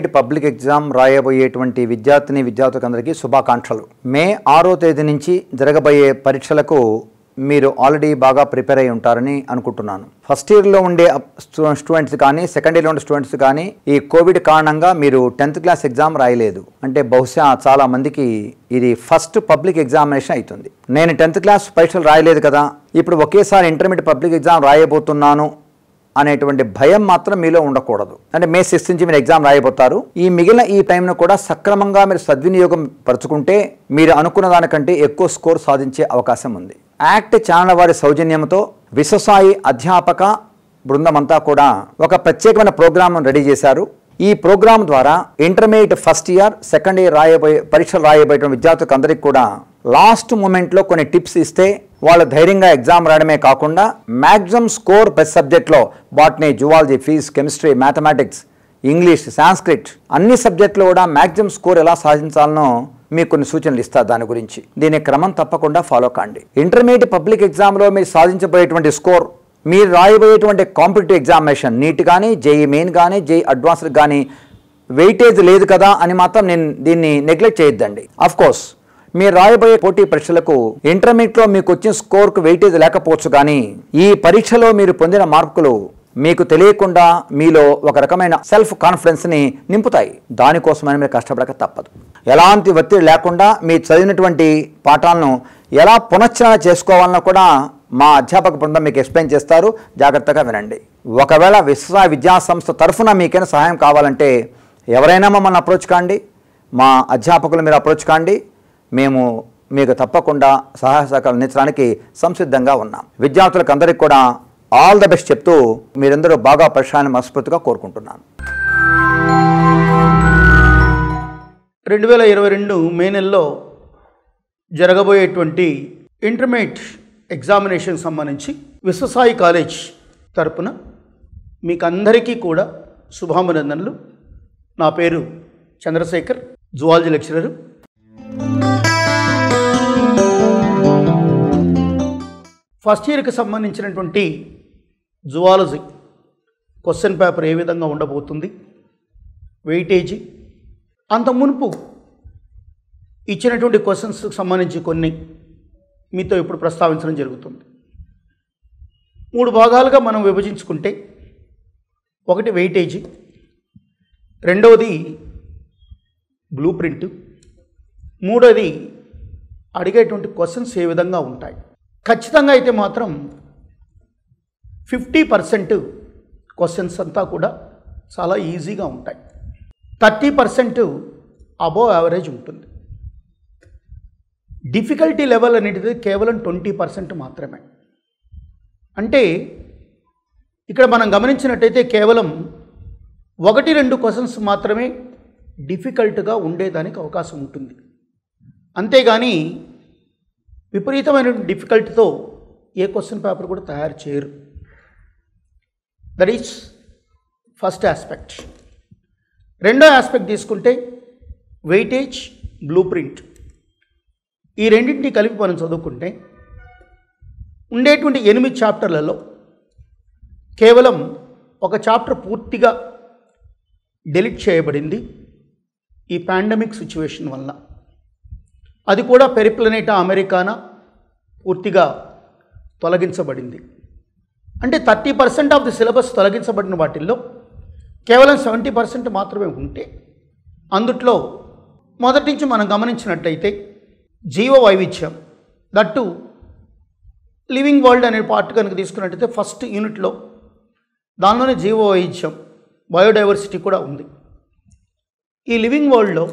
Intermediate public exam రాయబోయేటువంటి విద్యార్థిని విద్యార్థులందరికీ శుభాకాంక్షలు మే ఆరో తేదీ నుంచి జరగబోయే పరీక్షలకు మీరు ఆల్రెడీ బాగా ప్రిపేర్ అయి ఉంటారని అనుకుంటున్నాను ఫస్ట్ ఇయర్లో ఉండే స్టూడెంట్స్ కానీ సెకండ్ ఇయర్లో ఉండే స్టూడెంట్స్ కానీ ఈ కోవిడ్ కారణంగా మీరు టెన్త్ క్లాస్ ఎగ్జామ్ రాయలేదు అంటే బహుశా చాలా మందికి ఇది ఫస్ట్ పబ్లిక్ ఎగ్జామినేషన్ అవుతుంది నేను టెన్త్ క్లాస్ పరీక్షలు రాయలేదు కదా ఇప్పుడు ఒకేసారి ఇంటర్మీడియట్ పబ్లిక్ ఎగ్జామ్ రాయబోతున్నాను అనేటువంటి భయం మాత్రం మీలో ఉండకూడదు అంటే మే సిక్స్త్ నుంచి మీరు ఎగ్జామ్ రాయబోతారు ఈ మిగిలిన ఈ టైంను కూడా సక్రమంగా మీరు సద్వినియోగం పరుచుకుంటే మీరు అనుకున్న దానికంటే ఎక్కువ స్కోర్ సాధించే అవకాశం ఉంది యాక్ట్ ఛానల్ వారి సౌజన్యంతో విశ్వసాయి అధ్యాపక బృందమంతా కూడా ఒక ప్రత్యేకమైన ప్రోగ్రామ్ రెడీ చేశారు ఈ ప్రోగ్రామ్ ద్వారా intermediate first year second year రాయబోయే పరీక్షలు రాయబోయే విద్యార్థులకు అందరికీ కూడా లాస్ట్ మూమెంట్లో కొన్ని టిప్స్ ఇస్తే వాళ్ళు ధైర్యంగా ఎగ్జామ్ రాయడమే కాకుండా మ్యాక్సిమం స్కోర్ ప్రతి సబ్జెక్ట్లో botany zoology physics chemistry mathematics English Sanskrit అన్ని సబ్జెక్టులు కూడా మ్యాక్సిమం స్కోర్ ఎలా సాధించాలనో మీకు కొన్ని సూచనలు ఇస్తారు దాని గురించి దీని క్రమం తప్పకుండా ఫాలో కాండి ఇంటర్మీడియట్ పబ్లిక్ ఎగ్జామ్లో మీరు సాధించబోయేటువంటి స్కోర్ మీరు రాయబోయేటువంటి కాంపిటేటివ్ ఎగ్జామినేషన్ నీట్ కానీ జేఈ మెయిన్ కానీ జేఈ అడ్వాన్స్డ్ కానీ వెయిటేజ్ లేదు కదా అని మాత్రం నేను దీన్ని నెగ్లెక్ట్ చేయొద్దండి అఫ్కోర్స్ మీరు రాయబోయే పోటీ పరీక్షలకు ఇంటర్మీడియట్లో మీకు వచ్చిన స్కోర్కు వెయిటేజ్ లేకపోవచ్చు కానీ ఈ పరీక్షలో మీరు పొందిన మార్కులు మీకు తెలియకుండా మీలో ఒక రకమైన సెల్ఫ్ కాన్ఫిడెన్స్ని నింపుతాయి దానికోసమైనా మీరు కష్టపడక తప్పదు ఎలాంటి ఒత్తిడి లేకుండా మీ చదివినటువంటి పాఠాలను ఎలా పునశ్చరణ చేసుకోవాలన్నా కూడా మా అధ్యాపక బృందం మీకు ఎక్స్ప్లెయిన్ చేస్తారు జాగ్రత్తగా వినండి ఒకవేళ విశ్వ విద్యా సంస్థ తరఫున మీకైనా సహాయం కావాలంటే ఎవరైనా మమ్మల్ని అప్రోచ్ కాండి మా అధ్యాపకులు మీరు అప్రోచ్ కాండి మేము మీకు తప్పకుండా సహాయ సహకారాలు అందించడానికి సంసిద్ధంగా ఉన్నాం విద్యార్థులకు అందరికీ కూడా ఆల్ ద బెస్ట్ చెప్తూ మీరందరూ బాగా పరిశ్రమ మనస్ఫూర్తిగా కోరుకుంటున్నాను రెండు వేల ఇరవై రెండు మే నెలలో జరగబోయేటువంటి ఇంటర్మీడియట్ ఎగ్జామినేషన్ సంబంధించి విశ్వసాయి కాలేజ్ తరపున మీకు అందరికీ కూడా శుభాభినందనలు నా పేరు చంద్రశేఖర్ జువాలజీ లెక్చరరు ఫస్ట్ ఇయర్కి సంబంధించినటువంటి జువాలజీ క్వశ్చన్ పేపర్ ఏ విధంగా ఉండబోతుంది వెయిటేజీ అంత మునుపు ఇచ్చినటువంటి క్వశ్చన్స్కి సంబంధించి కొన్ని మీతో ఇప్పుడు ప్రస్తావించడం జరుగుతుంది మూడు భాగాలుగా మనం విభజించుకుంటే ఒకటి వెయిటేజీ రెండవది బ్లూ ప్రింట్ మూడోది అడిగేటువంటి క్వశ్చన్స్ ఏ విధంగా ఉంటాయి ఖచ్చితంగా అయితే మాత్రం ఫిఫ్టీ పర్సెంట్ క్వశ్చన్స్ అంతా కూడా చాలా ఈజీగా ఉంటాయి థర్టీ పర్సెంట్ అబోవ్ యావరేజ్ ఉంటుంది డిఫికల్టీ లెవెల్ అనేది కేవలం ట్వంటీ పర్సెంట్ మాత్రమే అంటే ఇక్కడ మనం గమనించినట్టయితే కేవలం ఒకటి రెండు క్వశ్చన్స్ మాత్రమే డిఫికల్ట్గా ఉండేదానికి అవకాశం ఉంటుంది అంతేగాని విపరీతమైన డిఫికల్టీతో ఏ క్వశ్చన్ పేపర్ కూడా తయారు చేయరు దట్ ఈస్ ఫస్ట్ ఆస్పెక్ట్ రెండో ఆస్పెక్ట్ తీసుకుంటే వెయిటేజ్ బ్లూ ప్రింట్ ఈ రెండింటిని కలిపి మనం చదువుకుంటే ఉండేటువంటి ఎనిమిది చాప్టర్లలో కేవలం ఒక చాప్టర్ పూర్తిగా డెలిట్ చేయబడింది ఈ పాండమిక్ సిచ్యువేషన్ వల్ల అది కూడా పెరిప్లనేటా అమెరికానా పూర్తిగా తొలగించబడింది అంటే thirty percent of the syllabus తొలగించబడిన వాటిల్లో కేవలం సెవెంటీ పర్సెంట్ మాత్రమే ఉంటే అందుట్లో మొదటి నుంచి మనం గమనించినట్లయితే జీవ వైవిధ్యం దట్టు లివింగ్ వరల్డ్ అనే పార్ట్ కనుక తీసుకున్నట్టయితే ఫస్ట్ యూనిట్లో దానిలోనే జీవ వైవిధ్యం బయోడైవర్సిటీ కూడా ఉంది ఈ లివింగ్ వరల్డ్లో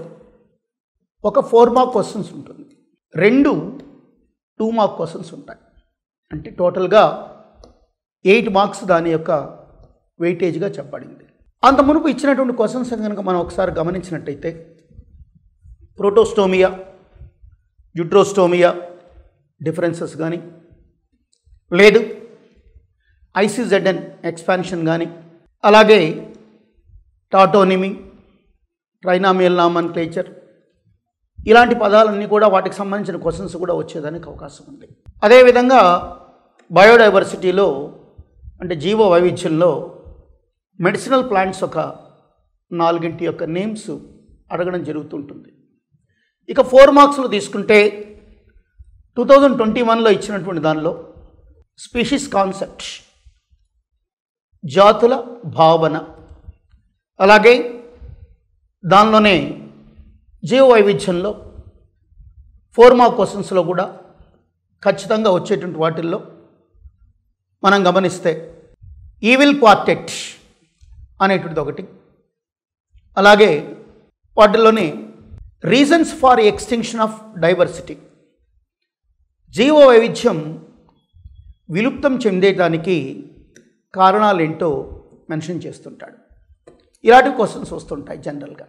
ఒక ఫోర్ మార్క్ క్వశ్చన్స్ ఉంటుంది రెండు టూ మార్క్ క్వశ్చన్స్ ఉంటాయి అంటే టోటల్గా ఎయిట్ మార్క్స్ దాని యొక్క వెయిటేజ్గా చెప్పబడింది అంత మునుపు ఇచ్చినటువంటి క్వశ్చన్స్ కనుక మనం ఒకసారి గమనించినట్టయితే ప్రోటోస్టోమియా జుడ్రోస్టోమియా డిఫరెన్సెస్ కానీ లేదు ఐసీజెడ్ఎన్ ఎక్స్పాన్షన్ కానీ అలాగే టాటోనిమి ట్రైనామియల్ నామన్ క్లేచర్ ఇలాంటి పదాలన్నీ కూడా వాటికి సంబంధించిన క్వశ్చన్స్ కూడా వచ్చేదానికి అవకాశం ఉంది అదేవిధంగా బయోడైవర్సిటీలో అంటే జీవ వైవిధ్యంలో మెడిసినల్ ప్లాంట్స్ ఒక నాలుగింటి యొక్క నేమ్స్ అడగడం జరుగుతుంటుంది ఇక ఫోర్ మార్క్స్లు తీసుకుంటే టూ థౌజండ్ ట్వంటీ వన్లో ఇచ్చినటువంటి దానిలో స్పీషీస్ కాన్సెప్ట్ జాతుల భావన అలాగే దానిలోనే జీవ వైవిధ్యంలో ఫోర్మా క్వశ్చన్స్లో కూడా ఖచ్చితంగా వచ్చేటువంటి వాటిల్లో మనం గమనిస్తే ఈవిల్ క్వార్టెట్ అనేటువంటిది ఒకటి అలాగే వాటిల్లోని reasons for extinction of diversity జీవ వైవిధ్యం విలుప్తం చెందేయడానికి కారణాలేంటో మెన్షన్ చేస్తుంటాడు ఇలాంటి క్వశ్చన్స్ వస్తుంటాయి జనరల్గా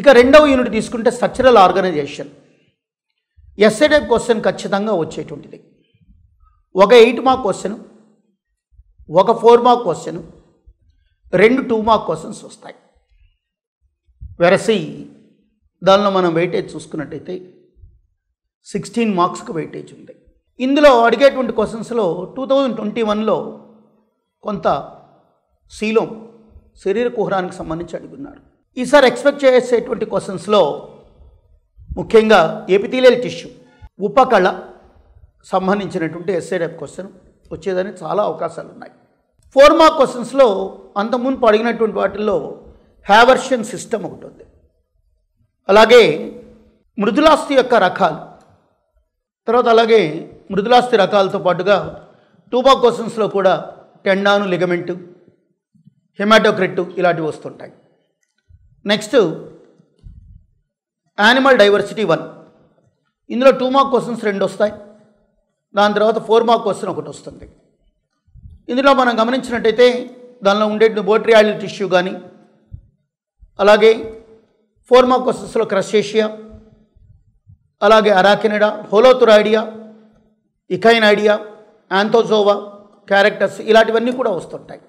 ఇక రెండవ యూనిట్ తీసుకుంటే స్ట్రక్చరల్ ఆర్గనైజేషన్ ఎస్ఏ క్వశ్చన్ ఖచ్చితంగా వచ్చేటువంటిది ఒక ఎయిట్ మార్క్ క్వశ్చన్ ఒక ఫోర్ మార్క్ క్వశ్చన్ రెండు టూ మార్క్ క్వశ్చన్స్ వస్తాయి వెరసి దానిలో మనం వెయిటేజ్ చూసుకున్నట్టయితే సిక్స్టీన్ మార్క్స్కి వెయిటేజ్ ఉంది ఇందులో అడిగేటువంటి క్వశ్చన్స్లో టూ థౌజండ్ ట్వంటీ వన్లో కొంత శీలం శరీర కుహరానికి సంబంధించి అడుగున్నారు ఈసారి ఎక్స్పెక్ట్ చేసేటువంటి క్వశ్చన్స్లో ముఖ్యంగా ఎపిథీలియల్ టిష్యూ ఉపకళ సంబంధించినటువంటి ఎస్ఏ టైప్ క్వశ్చన్ వచ్చేదానికి చాలా అవకాశాలు ఉన్నాయి ఫోర్ మార్క్ క్వశ్చన్స్లో అంతకుముందు అడిగినటువంటి వాటిల్లో హ్యావర్షన్ సిస్టమ్ ఒకటి ఉంది అలాగే మృదులాస్తి యొక్క రకాలు తర్వాత అలాగే మృదులాస్తి రకాలతో పాటుగా టూబా క్వశ్చన్స్లో కూడా టెండాను లిగమెంటు హెమాటోక్రిట్టు ఇలాంటివి వస్తుంటాయి నెక్స్ట్ యానిమల్ డైవర్సిటీ వన్ ఇందులో టూ మార్క్ క్వశ్చన్స్ రెండు వస్తాయి దాని తర్వాత ఫోర్ మార్క్ క్వశ్చన్ ఒకటి వస్తుంది ఇందులో మనం గమనించినట్టయితే దానిలో ఉండే బోట్రియాలిటీ టిష్యూ కానీ అలాగే ఫోర్ మార్క్ క్వశ్చన్స్లో క్రస్టేషియా అలాగే ఐడియా ఇకైన్ ఐడియా యాంథోజోవా క్యారెక్టర్స్ ఇలాంటివన్నీ కూడా వస్తుంటాయి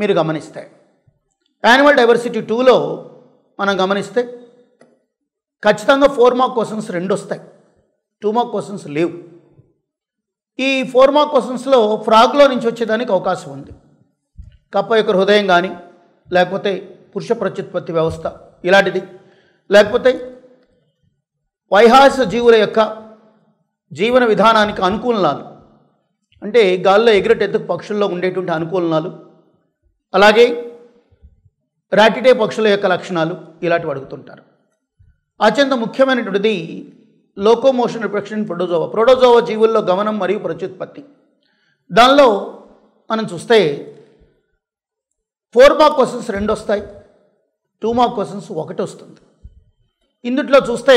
మీరు గమనిస్తాయి యాన్యువల్ డైవర్సిటీ టూలో మనం గమనిస్తే ఖచ్చితంగా ఫోర్ మార్క్ క్వశ్చన్స్ రెండు వస్తాయి టూ మార్క్ క్వశ్చన్స్ లేవు ఈ ఫోర్ మార్క్ క్వశ్చన్స్లో ఫ్రాగ్లో నుంచి వచ్చేదానికి అవకాశం ఉంది కప్ప యొక్క హృదయం కానీ లేకపోతే పురుష ప్రత్యుత్పత్తి వ్యవస్థ ఇలాంటిది లేకపోతే వైహాస జీవుల యొక్క జీవన విధానానికి అనుకూలనాలు అంటే గాల్లో ఎగిరెటెత్తుకు పక్షుల్లో ఉండేటువంటి అనుకూలనాలు అలాగే రాటిటే పక్షుల యొక్క లక్షణాలు ఇలాంటివి అడుగుతుంటారు అత్యంత ముఖ్యమైనటువంటిది లోకోమోషన్ రిఫ్లెక్షన్ ప్రొడోజోవా ప్రొడోజోవా జీవుల్లో గమనం మరియు ప్రత్యుత్పత్తి దానిలో మనం చూస్తే ఫోర్ మార్క్ క్వశ్చన్స్ రెండు వస్తాయి టూ మార్క్ క్వశ్చన్స్ ఒకటి వస్తుంది ఇందుట్లో చూస్తే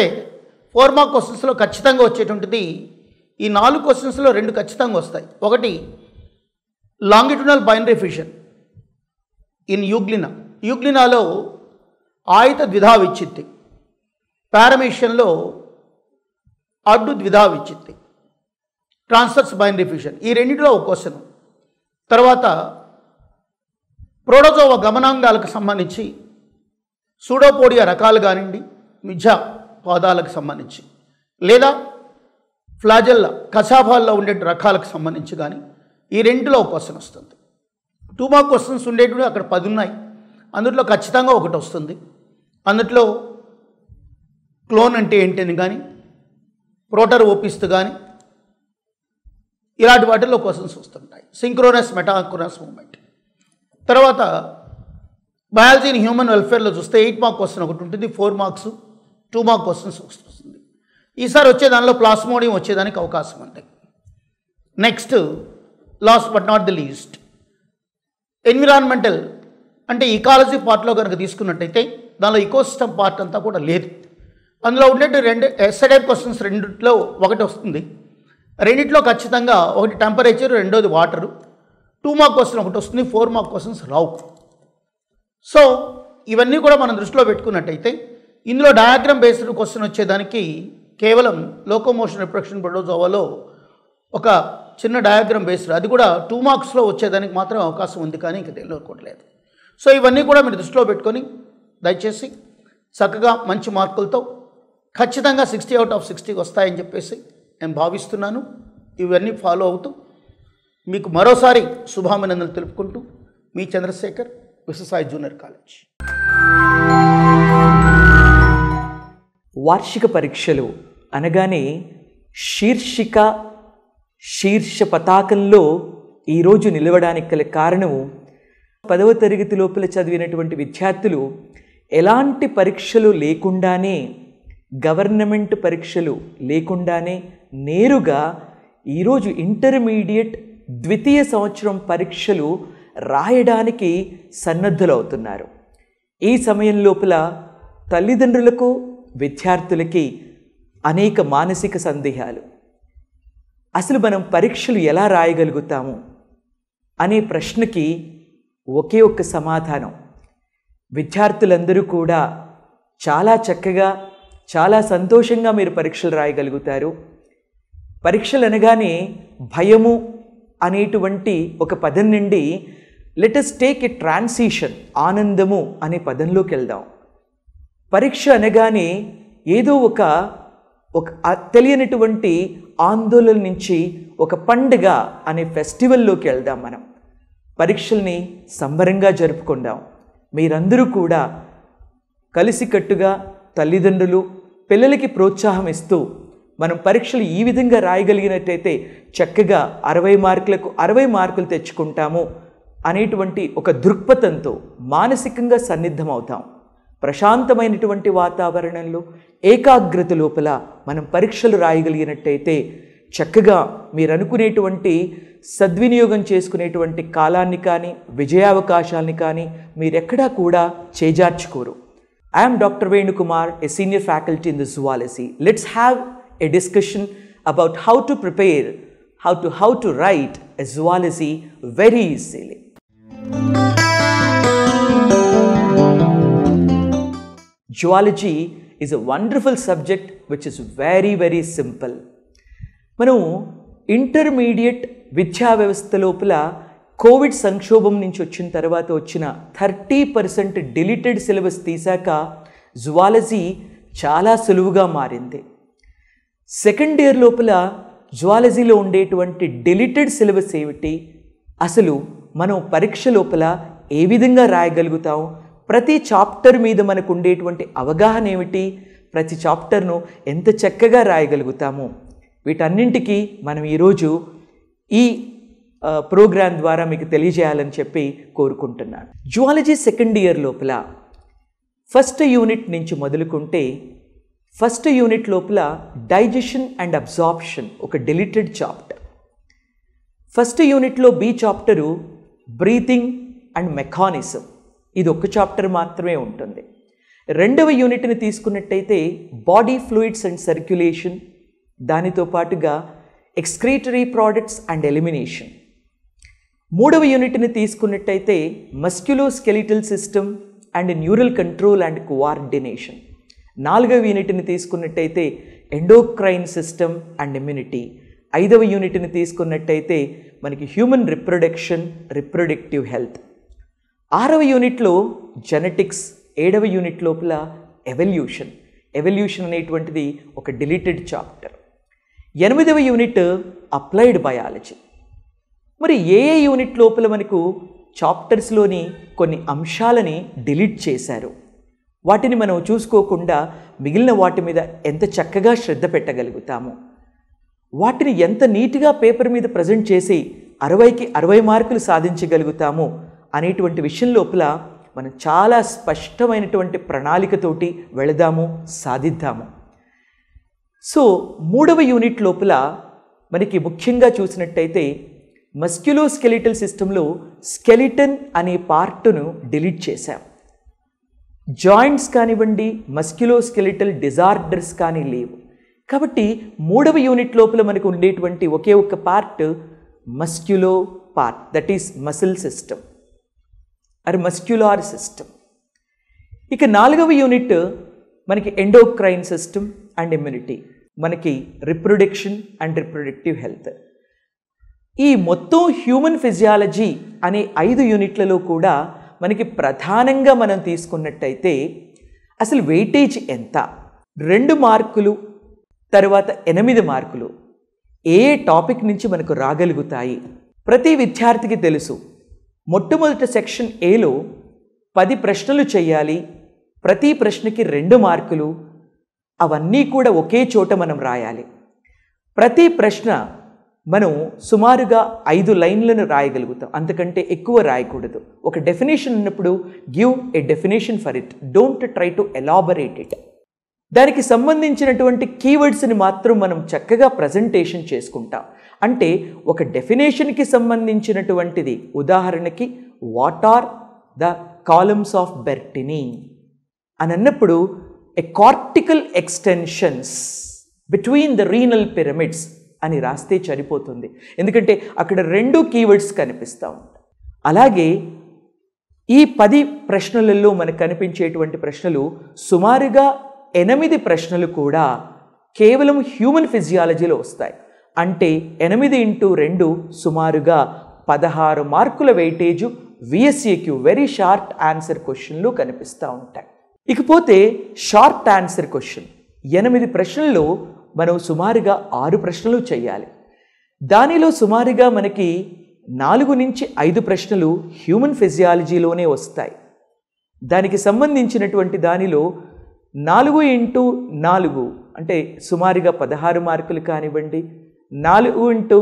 ఫోర్ మార్క్ క్వశ్చన్స్లో ఖచ్చితంగా వచ్చేటువంటిది ఈ నాలుగు క్వశ్చన్స్లో రెండు ఖచ్చితంగా వస్తాయి ఒకటి longitudinal binary fission in euglena యూక్లినాలో ఆయుత ద్విధా విచ్చిత్తి పారమేషియన్లో అడ్డు ద్విధా విచ్చిత్తి ట్రాన్స్ఫర్స్ బైనరీ ఫ్యూషన్ ఈ రెండింటిలో ఒక క్వశ్చన్ తర్వాత ప్రోడోజోవ గమనాంగాలకు సంబంధించి సూడోపోడియా రకాలు కానివ్వండి మిథ్య పాదాలకు సంబంధించి లేదా ఫ్లాజెల్లా కసాఫాల్లో ఉండే రకాలకు సంబంధించి కానీ ఈ రెండులో ఒక క్వశ్చన్ వస్తుంది టూ మార్క్ క్వశ్చన్స్ ఉండేటివి అక్కడ పది ఉన్నాయి అందుట్లో ఖచ్చితంగా ఒకటి వస్తుంది అందుట్లో క్లోన్ అంటే ఏంటని కానీ ప్రోటర్ ఓపిస్తూ కానీ ఇలాంటి వాటిల్లో క్వశ్చన్స్ వస్తుంటాయి సింక్రోనస్ మెటాక్రోనస్ మూమెంట్ తర్వాత బయాలజీ ఇన్ హ్యూమన్ వెల్ఫేర్లో చూస్తే ఎయిట్ మార్క్ క్వశ్చన్ ఒకటి ఉంటుంది four marks two mark questions వస్తుంది ఈసారి వచ్చే దానిలో ప్లాస్మోడియం వచ్చేదానికి అవకాశం ఉంది next last but not the least environmental అంటే ఇకాలజీ పార్ట్లో కనుక తీసుకున్నట్టయితే దానిలో ఇకోసిస్టమ్ పార్ట్ అంతా కూడా లేదు అందులో ఉండేటి రెండు ఎస్ఐ క్వశ్చన్స్ రెండిట్లో ఒకటి వస్తుంది రెండిట్లో ఖచ్చితంగా ఒకటి టెంపరేచర్ రెండోది వాటరు టూ మార్క్ క్వశ్చన్ ఒకటి వస్తుంది ఫోర్ మార్క్ క్వశ్చన్స్ రావు సో ఇవన్నీ కూడా మనం దృష్టిలో పెట్టుకున్నట్టయితే ఇందులో డయాగ్రామ్ బేస్డ్ క్వశ్చన్ వచ్చేదానికి కేవలం లోకోమోషన్ రిప్రొడక్షన్ ప్రొడ్యూస్ అవ్వాలో ఒక చిన్న డయాగ్రామ్ బేస్డ్ అది కూడా టూ మార్క్స్లో వచ్చేదానికి మాత్రం అవకాశం ఉంది కానీ ఇంకా తెలియకోవట్లేదు సో ఇవన్నీ కూడా మీరు దృష్టిలో పెట్టుకొని దయచేసి చక్కగా మంచి మార్కులతో ఖచ్చితంగా సిక్స్టీ అవుట్ ఆఫ్ సిక్స్టీకి వస్తాయని చెప్పేసి నేను భావిస్తున్నాను ఇవన్నీ ఫాలో అవుతూ మీకు మరోసారి శుభాభినందనలు తెలుపుకుంటూ మీ చంద్రశేఖర్ విశ్వసాయి జూనియర్ కాలేజ్ వార్షిక పరీక్షలు అనగానే శీర్షిక శీర్ష పతాకంలో ఈరోజు నిలవడానికి గల కారణం పదవ తరగతి లోపల చదివినటువంటి విద్యార్థులు ఎలాంటి పరీక్షలు లేకుండానే గవర్నమెంట్ పరీక్షలు లేకుండానే నేరుగా ఈరోజు ఇంటర్మీడియట్ ద్వితీయ సంవత్సరం పరీక్షలు రాయడానికి అవుతున్నారు ఈ సమయం లోపల తల్లిదండ్రులకు విద్యార్థులకి అనేక మానసిక సందేహాలు అసలు మనం పరీక్షలు ఎలా రాయగలుగుతాము అనే ప్రశ్నకి ఒకే ఒక్క సమాధానం విద్యార్థులందరూ కూడా చాలా చక్కగా చాలా సంతోషంగా మీరు పరీక్షలు రాయగలుగుతారు పరీక్షలు అనగానే భయము అనేటువంటి ఒక పదం నుండి లెటస్ టేక్ ఎ ట్రాన్సిషన్ ఆనందము అనే పదంలోకి వెళ్దాం పరీక్ష అనగానే ఏదో ఒక ఒక తెలియనటువంటి ఆందోళన నుంచి ఒక పండుగ అనే ఫెస్టివల్లోకి వెళ్దాం మనం పరీక్షల్ని సంబరంగా జరుపుకుందాం మీరందరూ కూడా కలిసికట్టుగా తల్లిదండ్రులు పిల్లలకి ప్రోత్సాహం ఇస్తూ మనం పరీక్షలు ఈ విధంగా రాయగలిగినట్టయితే చక్కగా అరవై మార్కులకు అరవై మార్కులు తెచ్చుకుంటాము అనేటువంటి ఒక దృక్పథంతో మానసికంగా సన్నిద్ధమవుతాం ప్రశాంతమైనటువంటి వాతావరణంలో ఏకాగ్రత లోపల మనం పరీక్షలు రాయగలిగినట్టయితే చక్కగా మీరు అనుకునేటువంటి సద్వినియోగం చేసుకునేటువంటి కాలాన్ని కానీ విజయావకాశాలని కానీ మీరెక్కడా కూడా చేజార్చుకోరు I'm doctor Venukumar a senior faculty in the zoology let's have a discussion about how to prepare how to how to write a zoology very easily zoology is a wonderful subject which is very very simple మనం intermediate విద్యా వ్యవస్థ లోపల covid సంక్షోభం నుంచి వచ్చిన తర్వాత వచ్చిన thirty percent deleted syllabus తీశాక జువాలజీ చాలా సులువుగా మారింది సెకండ్ ఇయర్ లోపల జువాలజీలో ఉండేటువంటి డిలీటెడ్ సిలబస్ ఏమిటి అసలు మనం పరీక్ష లోపల ఏ విధంగా రాయగలుగుతాం ప్రతి చాప్టర్ మీద మనకు ఉండేటువంటి అవగాహన ఏమిటి ప్రతి చాప్టర్ను ఎంత చక్కగా రాయగలుగుతాము వీటన్నింటికీ మనం ఈరోజు ఈ ప్రోగ్రాం ద్వారా మీకు తెలియజేయాలని చెప్పి కోరుకుంటున్నాను జువాలజీ సెకండ్ ఇయర్ లోపల ఫస్ట్ యూనిట్ నుంచి మొదలుకుంటే ఫస్ట్ యూనిట్ లోపల డైజెషన్ అండ్ అబ్జార్ప్షన్ ఒక డిలిటెడ్ చాప్టర్ ఫస్ట్ యూనిట్లో B chapter breathing and mechanism ఇది ఒక్క చాప్టర్ మాత్రమే ఉంటుంది రెండవ యూనిట్ని తీసుకున్నట్టయితే బాడీ ఫ్లూయిడ్స్ అండ్ సర్క్యులేషన్ దానితో పాటుగా ఎక్స్క్రీటరీ ప్రోడక్ట్స్ అండ్ ఎలిమినేషన్ మూడవ యూనిట్ని తీసుకున్నట్టయితే musculoskeletal system and neural control and coordination నాలుగవ యూనిట్ని తీసుకున్నట్టయితే ఎండోక్రైన్ సిస్టమ్ అండ్ ఇమ్యూనిటీ ఐదవ యూనిట్ని తీసుకున్నట్టయితే మనకి హ్యూమన్ రిప్రొడక్షన్ రిప్రొడక్టివ్ హెల్త్ ఆరవ యూనిట్లో జెనెటిక్స్ ఏడవ యూనిట్ లోపల ఎవల్యూషన్ ఎవల్యూషన్ అనేటువంటిది ఒక డిలీటెడ్ చాప్టర్ ఎనిమిదవ యూనిట్ అప్లైడ్ బయాలజీ మరి ఏ ఏ యూనిట్ లోపల మనకు చాప్టర్స్లోని కొన్ని అంశాలని డిలీట్ చేశారు వాటిని మనం చూసుకోకుండా మిగిలిన వాటి మీద ఎంత చక్కగా శ్రద్ధ పెట్టగలుగుతాము వాటిని ఎంత నీట్గా పేపర్ మీద ప్రజెంట్ చేసి అరవైకి అరవై మార్కులు సాధించగలుగుతాము అనేటువంటి విషయం లోపల మనం చాలా స్పష్టమైనటువంటి ప్రణాళికతోటి వెళదాము సాధిద్దాము సో మూడవ యూనిట్ లోపల మనకి ముఖ్యంగా చూసినట్టయితే మస్క్యులో స్కెలిటల్ సిస్టంలో స్కెలిటన్ అనే పార్ట్ను డిలీట్ చేశాం జాయింట్స్ కానివ్వండి మస్క్యులో స్కెలిటల్ డిజార్డర్స్ కానీ లేవు కాబట్టి మూడవ యూనిట్ లోపల మనకు ఉండేటువంటి ఒకే ఒక్క part musculo part that is muscle system or muscular system ఇక నాలుగవ యూనిట్ మనకి ఎండోక్రైన్ సిస్టమ్ అండ్ ఇమ్యూనిటీ మనకి రిప్రొడక్షన్ అండ్ రిప్రొడక్టివ్ హెల్త్ ఈ మొత్తం హ్యూమన్ ఫిజియాలజీ అనే ఐదు యూనిట్లలో కూడా మనకి ప్రధానంగా మనం తీసుకున్నట్టయితే అసలు వెయిటేజ్ ఎంత రెండు మార్కులు తర్వాత ఎనిమిది మార్కులు ఏ టాపిక్ నుంచి మనకు రాగలుగుతాయి ప్రతి విద్యార్థికి తెలుసు మొట్టమొదటి సెక్షన్ ఏలో పది ప్రశ్నలు చేయాలి ప్రతి ప్రశ్నకి రెండు మార్కులు అవన్నీ కూడా ఒకే చోట మనం రాయాలి ప్రతి ప్రశ్న మనం సుమారుగా ఐదు లైన్లను రాయగలుగుతాం అంతకంటే ఎక్కువ రాయకూడదు ఒక డెఫినేషన్ ఉన్నప్పుడు give a definition for it don't try to elaborate it దానికి సంబంధించినటువంటి కీవర్డ్స్ని మాత్రం మనం చక్కగా ప్రజెంటేషన్ చేసుకుంటాం అంటే ఒక డెఫినేషన్కి సంబంధించినటువంటిది ఉదాహరణకి what are the columns of Bertini అని అన్నప్పుడు a cortical extensions between the renal pyramids అని రాస్తే చనిపోతుంది ఎందుకంటే అక్కడ రెండు కీవర్డ్స్ కనిపిస్తూ ఉంటాయి అలాగే ఈ పది ప్రశ్నలలో మనకు కనిపించేటువంటి ప్రశ్నలు సుమారుగా ఎనిమిది ప్రశ్నలు కూడా కేవలం హ్యూమన్ ఫిజియాలజీలో వస్తాయి అంటే ఎనిమిది ఇంటూ రెండు సుమారుగా పదహారు మార్కుల weightage VSAQ very short answer క్వశ్చన్లు కనిపిస్తూ ఉంటాయి ఇకపోతే షార్ట్ ఆన్సర్ క్వశ్చన్ ఎనిమిది ప్రశ్నల్లో మనం సుమారుగా ఆరు ప్రశ్నలు చేయాలి దానిలో సుమారుగా మనకి నాలుగు నుంచి ఐదు ప్రశ్నలు హ్యూమన్ ఫిజియాలజీలోనే వస్తాయి దానికి సంబంధించినటువంటి దానిలో నాలుగు ఇంటూ నాలుగు అంటే సుమారుగా పదహారు మార్కులు కానివ్వండి నాలుగు ఇంటూ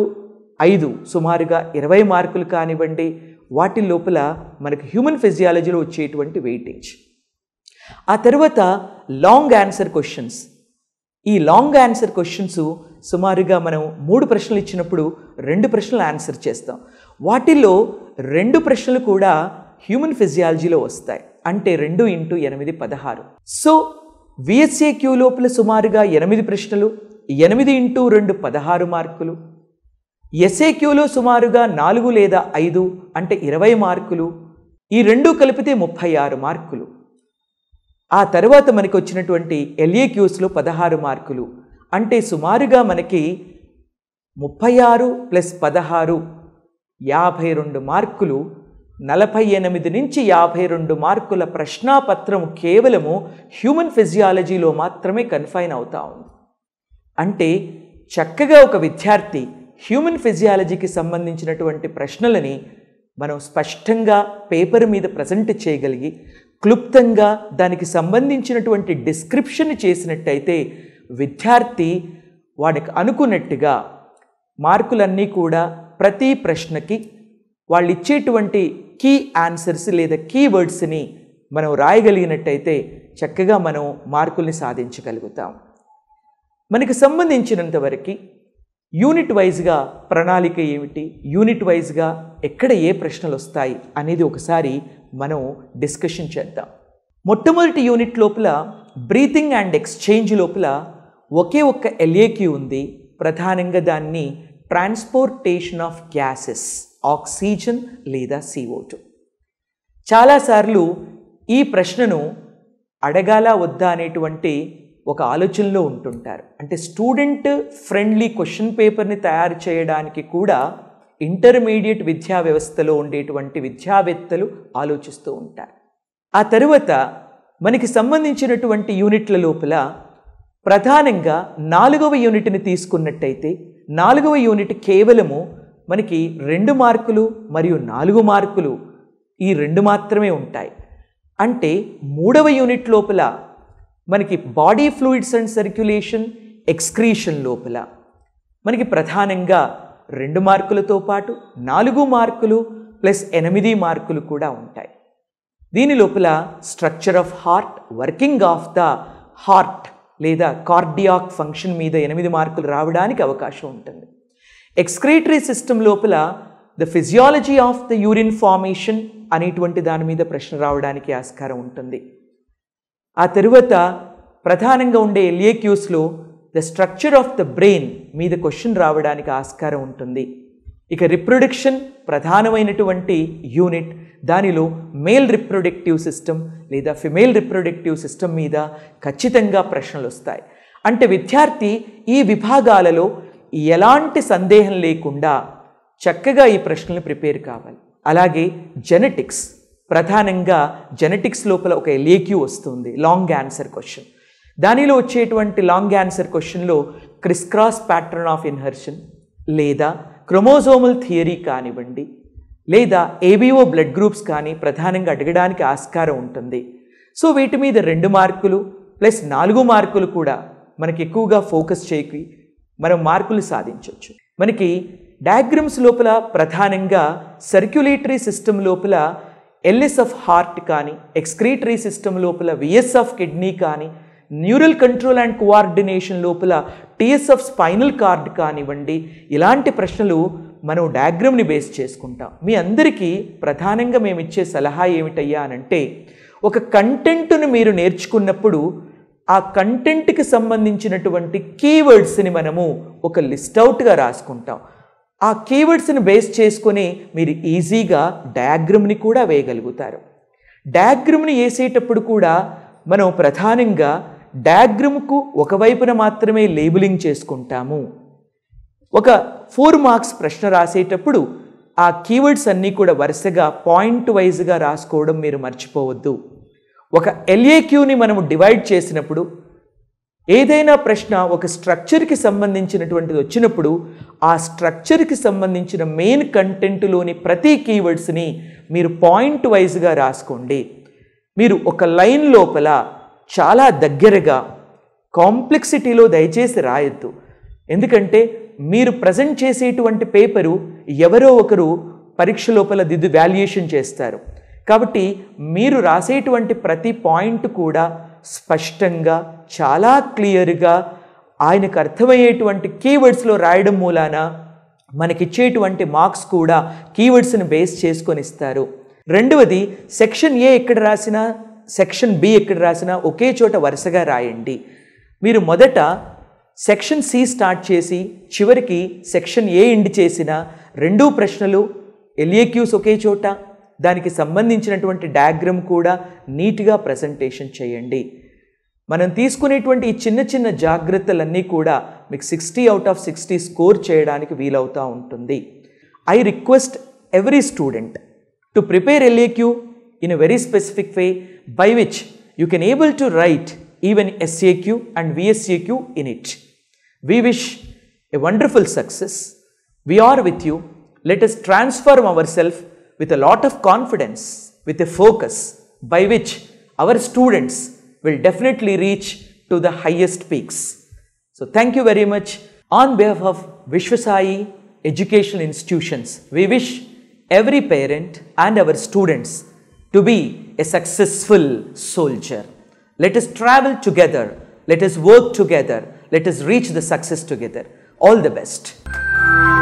ఐదు సుమారుగా ఇరవై మార్కులు కానివ్వండి వాటి లోపల మనకు హ్యూమన్ ఫిజియాలజీలో వచ్చేటువంటి వెయిటేజ్ ఆ తర్వాత లాంగ్ ఆన్సర్ క్వశ్చన్స్ ఈ లాంగ్ ఆన్సర్ క్వశ్చన్స్ సుమారుగా మనం మూడు ప్రశ్నలు ఇచ్చినప్పుడు రెండు ప్రశ్నలు ఆన్సర్ చేస్తాం వాటిల్లో రెండు ప్రశ్నలు కూడా హ్యూమన్ ఫిజియాలజీలో వస్తాయి అంటే రెండు ఇంటూ ఎనిమిది పదహారు సో విఎస్ఏ క్యూ లోపల సుమారుగా ఎనిమిది ప్రశ్నలు ఎనిమిది ఇంటూ రెండు పదహారు మార్కులు ఎస్ఏ క్యూలో సుమారుగా నాలుగు లేదా ఐదు అంటే ఇరవై మార్కులు ఈ రెండు కలిపితే ముప్పై ఆరు మార్కులు ఆ తర్వాత మనకి వచ్చినటువంటి ఎల్ఏక్యూస్లో పదహారు మార్కులు అంటే సుమారుగా మనకి ముప్పై ఆరు ప్లస్ పదహారు యాభై రెండు మార్కులు నలభై ఎనిమిది నుంచి యాభై రెండు మార్కుల ప్రశ్నాపత్రం కేవలము హ్యూమన్ ఫిజియాలజీలో మాత్రమే కన్ఫైన్ అవుతా ఉంది అంటే చక్కగా ఒక విద్యార్థి హ్యూమన్ ఫిజియాలజీకి సంబంధించినటువంటి ప్రశ్నలని మనం స్పష్టంగా పేపర్ మీద ప్రజెంట్ చేయగలిగి క్లుప్తంగా దానికి సంబంధించినటువంటి డిస్క్రిప్షన్ చేసినట్టయితే విద్యార్థి వాడికి అనుకున్నట్టుగా మార్కులన్నీ కూడా ప్రతి ప్రశ్నకి వాళ్ళు ఇచ్చేటువంటి కీ ఆన్సర్స్ లేదా కీవర్డ్స్ని మనం రాయగలిగినట్టయితే చక్కగా మనం మార్కుల్ని సాధించగలుగుతాం మనకి సంబంధించినంతవరకు యూనిట్ వైజ్గా ప్రణాళిక ఏమిటి యూనిట్ వైజ్గా ఎక్కడ ఏ ప్రశ్నలు వస్తాయి అనేది ఒకసారి మనం డిస్కషన్ చేద్దాం మొట్టమొదటి యూనిట్ లోపల బ్రీతింగ్ అండ్ ఎక్స్చేంజ్ లోపల ఒకే ఒక్క ఎల్ఏక్యూ ఉంది ప్రధానంగా దాన్ని ట్రాన్స్పోర్టేషన్ ఆఫ్ గ్యాసెస్ ఆక్సిజన్ లేదా సిఓ టు చాలాసార్లు ఈ ప్రశ్నను అడగాలా వద్దా అనేటువంటి ఒక ఆలోచనలో ఉంటుంటారు అంటే స్టూడెంట్ ఫ్రెండ్లీ క్వశ్చన్ పేపర్ని తయారు చేయడానికి కూడా ఇంటర్మీడియట్ విద్యా వ్యవస్థలో ఉండేటువంటి విద్యావేత్తలు ఆలోచిస్తూ ఉంటారు ఆ తరువాత మనకి సంబంధించినటువంటి యూనిట్ల లోపల ప్రధానంగా నాలుగవ యూనిట్ని తీసుకున్నట్టయితే నాలుగవ యూనిట్ కేవలము మనకి రెండు మార్కులు మరియు నాలుగు మార్కులు ఈ రెండు మాత్రమే ఉంటాయి అంటే మూడవ యూనిట్ లోపల మనకి body fluids and circulation excretion లోపల మనకి ప్రధానంగా రెండు మార్కులతో పాటు నాలుగు మార్కులు ప్లస్ ఎనిమిది మార్కులు కూడా ఉంటాయి దీని లోపల structure of heart working of the heart లేదా కార్డియాక్ ఫంక్షన్ మీద ఎనిమిది మార్కులు రావడానికి అవకాశం ఉంటుంది ఎక్స్క్రేటరీ సిస్టమ్ లోపల the physiology of the urine formation అనేటువంటి దాని మీద ప్రశ్న రావడానికి ఆస్కారం ఉంటుంది ఆ తరువాత ప్రధానంగా ఉండే ఎల్ఏక్యూస్లో the structure of the brain మీద క్వశ్చన్ రావడానికి ఆస్కారం ఉంటుంది ఇక రిప్రొడక్షన్ ప్రధానమైనటువంటి యూనిట్ దానిలో మేల్ రిప్రొడక్టివ్ సిస్టమ్ లేదా ఫిమేల్ రిప్రొడక్టివ్ సిస్టమ్ మీద ఖచ్చితంగా ప్రశ్నలు వస్తాయి అంటే విద్యార్థి ఈ విభాగాలలో ఎలాంటి సందేహం లేకుండా చక్కగా ఈ ప్రశ్నలు ప్రిపేర్ కావాలి అలాగే జెనెటిక్స్ ప్రధానంగా జెనెటిక్స్ లోపల ఒక ఎలేక్యూ వస్తుంది లాంగ్ ఆన్సర్ క్వశ్చన్ దానిలో వచ్చేటువంటి లాంగ్ ఆన్సర్ క్వశ్చన్లో criss cross pattern of inheritance లేదా క్రోమోజోమల్ థియరీ కానివ్వండి లేదా ఏబీఓ బ్లడ్ గ్రూప్స్ కానీ ప్రధానంగా అడగడానికి ఆస్కారం ఉంటుంది సో వీటి మీద రెండు మార్కులు ప్లస్ నాలుగు మార్కులు కూడా మనకి ఎక్కువగా ఫోకస్ చేయకి మనం మార్కులు సాధించవచ్చు మనకి డయాగ్రమ్స్ లోపల ప్రధానంగా సర్క్యులేటరీ సిస్టమ్ లోపల ఎల్ఎస్ఎఫ్ ఆఫ్ హార్ట్ కానీ ఎక్స్క్రీటరీ సిస్టమ్ లోపల విఎస్ ఆఫ్ కిడ్నీ కానీ న్యూరల్ కంట్రోల్ అండ్ కోఆర్డినేషన్ లోపల టీఎస్ఎఫ్ ఆఫ్ స్పైనల్ కార్డ్ కానివ్వండి ఇలాంటి ప్రశ్నలు మనం డయాగ్రామ్ని బేస్ చేసుకుంటాం మీ అందరికీ ప్రధానంగా మేము ఇచ్చే సలహా ఏమిటయ్యా అంటే ఒక కంటెంట్ను మీరు నేర్చుకున్నప్పుడు ఆ కంటెంట్కి సంబంధించినటువంటి కీవర్డ్స్ని మనము ఒక లిస్ట్ అవుట్గా రాసుకుంటాం ఆ కీవర్డ్స్ని బేస్ చేసుకుని మీరు ఈజీగా డయాగ్రమ్ని కూడా వేయగలుగుతారు డయాగ్రామ్ని వేసేటప్పుడు కూడా మనం ప్రధానంగా డయాగ్రమ్కు ఒకవైపున మాత్రమే లేబులింగ్ చేసుకుంటాము ఒక ఫోర్ మార్క్స్ ప్రశ్న రాసేటప్పుడు ఆ కీవర్డ్స్ అన్నీ కూడా వరుసగా పాయింట్ వైజ్గా రాసుకోవడం మీరు మర్చిపోవద్దు ఒక ఎల్ఏక్యూని మనము డివైడ్ చేసినప్పుడు ఏదైనా ప్రశ్న ఒక స్ట్రక్చర్కి సంబంధించినటువంటిది వచ్చినప్పుడు ఆ స్ట్రక్చర్కి సంబంధించిన మెయిన్ కంటెంట్లోని ప్రతి కీవర్డ్స్ని మీరు పాయింట్ వైజ్గా రాసుకోండి మీరు ఒక లైన్ లోపల చాలా దగ్గరగా కాంప్లెక్సిటీలో దయచేసి రాయొద్దు ఎందుకంటే మీరు ప్రజెంట్ చేసేటువంటి పేపరు ఎవరో ఒకరు పరీక్ష లోపల దిద్దు వాల్యుయేషన్ చేస్తారు కాబట్టి మీరు రాసేటువంటి ప్రతి పాయింట్ కూడా స్పష్టంగా చాలా క్లియర్గా ఆయనకు అర్థమయ్యేటువంటి కీవర్డ్స్లో రాయడం మూలాన మనకిచ్చేటువంటి మార్క్స్ కూడా కీవర్డ్స్ని బేస్ చేసుకొని ఇస్తారు రెండవది సెక్షన్ ఏ ఎక్కడ రాసినా సెక్షన్ బి ఎక్కడ రాసినా ఒకే చోట వరుసగా రాయండి మీరు మొదట సెక్షన్ సి స్టార్ట్ చేసి చివరికి సెక్షన్ ఏ ఎండ్ చేసిన రెండు ప్రశ్నలు ఎల్ఏక్యూస్ ఒకే చోట దానికి సంబంధించినటువంటి డయాగ్రమ్ కూడా నీట్గా ప్రజెంటేషన్ చేయండి మనం తీసుకునేటువంటి ఈ చిన్న చిన్న జాగ్రత్తలన్నీ కూడా మీకు sixty out of sixty score చేయడానికి వీలవుతూ ఉంటుంది I request every student to prepare LAQ in a very specific way by which you can able to write even SAQ and VSAQ in it. We wish a wonderful success. We are with you. Let us transform ourselves with a lot of confidence, with a focus by which our students will definitely reach to the highest peaks. So thank you very much. On behalf of Vishwasai Educational Institutions, we wish every parent and our students to be a successful soldier. Let us travel together. Let us work together. Let us reach the success together. All the best.